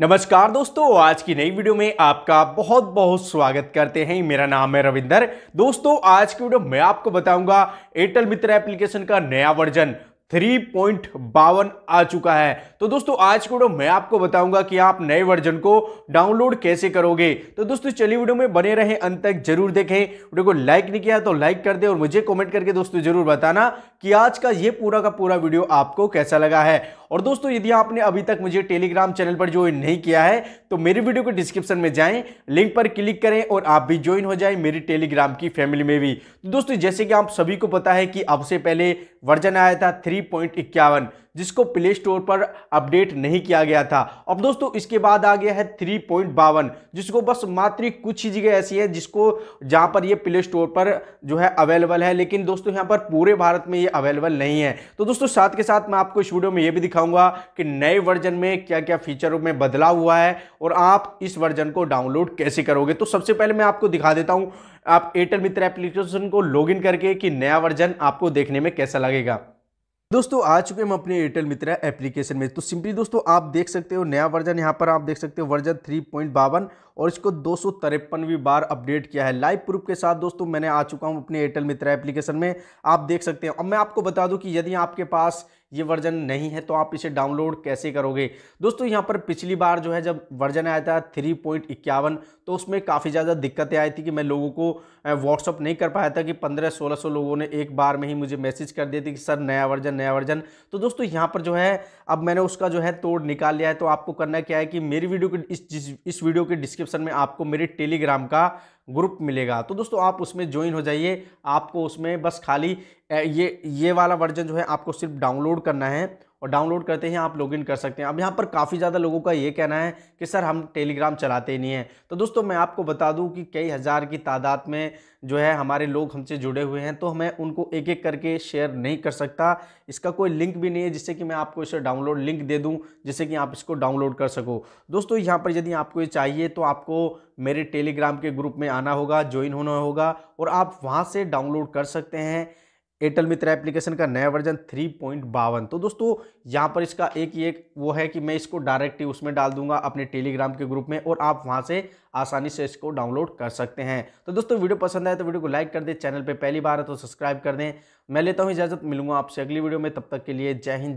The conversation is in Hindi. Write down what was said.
नमस्कार दोस्तों आज की नई वीडियो में आपका बहुत बहुत स्वागत करते हैं मेरा नाम है रविंदर दोस्तों आज की वीडियो मैं आपको बताऊंगा एयरटेल मित्र एप्लीकेशन का नया वर्जन थ्री पॉइंट बावन आ चुका है तो दोस्तों आज की वीडियो मैं आपको बताऊंगा कि आप नए वर्जन को डाउनलोड कैसे करोगे तो दोस्तों चलिए वीडियो में बने रहे अंत तक जरूर देखें वीडियो को लाइक नहीं किया तो लाइक कर दे और मुझे कमेंट करके दोस्तों जरूर बताना कि आज का ये पूरा का पूरा वीडियो आपको कैसा लगा है और दोस्तों यदि आपने अभी तक मुझे टेलीग्राम चैनल पर ज्वाइन नहीं किया है तो मेरी वीडियो को डिस्क्रिप्शन में जाएं लिंक पर क्लिक करें और आप भी ज्वाइन हो जाएं मेरी टेलीग्राम की फैमिली में भी तो दोस्तों जैसे कि आप सभी को पता है कि अब से पहले वर्जन आया था थ्री 3.51 जिसको प्ले स्टोर पर अपडेट नहीं किया गया था अब दोस्तों इसके बाद आ गया है थ्री पॉइंट बावन जिसको बस मात्र कुछ ही जगह ऐसी है जिसको जहां पर ये प्ले स्टोर पर जो है अवेलेबल है लेकिन दोस्तों यहां पर पूरे भारत में ये अवेलेबल नहीं है तो दोस्तों साथ के साथ मैं आपको इस वीडियो में ये भी दिखाऊंगा कि नए वर्जन में क्या क्या फीचरों में बदलाव हुआ है और आप इस वर्जन को डाउनलोड कैसे करोगे तो सबसे पहले मैं आपको दिखा देता हूँ आप एयरटेल मित्र एप्लीकेशन को लॉगिन करके कि नया वर्जन आपको देखने में कैसा लगेगा दोस्तों आ चुके हम अपने एयरटेल मित्र एप्लीकेशन में तो सिंपली दोस्तों आप देख सकते हो नया वर्जन यहाँ पर आप देख सकते हो वर्जन थ्री पॉइंट बावन और इसको दो सौ तिरपनवीं बार अपडेट किया है लाइव प्रूफ के साथ दोस्तों मैंने आ चुका हूँ अपने एयरटेल मित्र एप्लीकेशन में आप देख सकते हैं अब मैं आपको बता दूँ कि यदि आपके पास ये वर्जन नहीं है तो आप इसे डाउनलोड कैसे करोगे दोस्तों यहाँ पर पिछली बार जो है जब वर्जन आया था थ्री पॉइंट इक्यावन तो उसमें काफ़ी ज़्यादा दिक्कतें आई थी कि मैं लोगों को व्हाट्सअप नहीं कर पाया था कि पंद्रह सोलह सौ लोगों ने एक बार में ही मुझे मैसेज कर दिया थी कि सर नया वर्जन नया वर्जन तो दोस्तों यहाँ पर जो है अब मैंने उसका जो है तोड़ निकाल लिया है तो आपको करना क्या है कि मेरी वीडियो के इस इस वीडियो के डिस्क्रिप्शन में आपको मेरे टेलीग्राम का ग्रुप मिलेगा तो दोस्तों आप उसमें ज्वाइन हो जाइए आपको उसमें बस खाली ये ये वाला वर्जन जो है आपको सिर्फ डाउनलोड करना है और डाउनलोड करते ही आप लॉगिन कर सकते हैं अब यहाँ पर काफ़ी ज़्यादा लोगों का ये कहना है कि सर हम टेलीग्राम चलाते ही नहीं हैं तो दोस्तों मैं आपको बता दूँ कि कई हज़ार की तादाद में जो है हमारे लोग हमसे जुड़े हुए हैं तो मैं उनको एक एक करके शेयर नहीं कर सकता इसका कोई लिंक भी नहीं है जिससे कि मैं आपको इसे डाउनलोड लिंक दे दूँ जिससे कि आप इसको डाउनलोड कर सको दोस्तों यहाँ पर यदि आपको ये चाहिए तो आपको मेरे टेलीग्राम के ग्रुप में आना होगा ज्वाइन होना होगा और आप वहाँ से डाउनलोड कर सकते हैं एयरटेल मित्र एप्लीकेशन का नया वर्जन थ्री पॉइंट बावन तो दोस्तों यहाँ पर इसका एक ही एक वो है कि मैं इसको डायरेक्ट उसमें डाल दूंगा अपने टेलीग्राम के ग्रुप में और आप वहाँ से आसानी से इसको डाउनलोड कर सकते हैं तो दोस्तों वीडियो पसंद आए तो वीडियो को लाइक कर दें चैनल पर पहली बार है तो सब्सक्राइब कर दें मैं लेता हूँ इजाज़त मिलूंगा आपसे अगली वीडियो में तब तक के लिए जय हिंद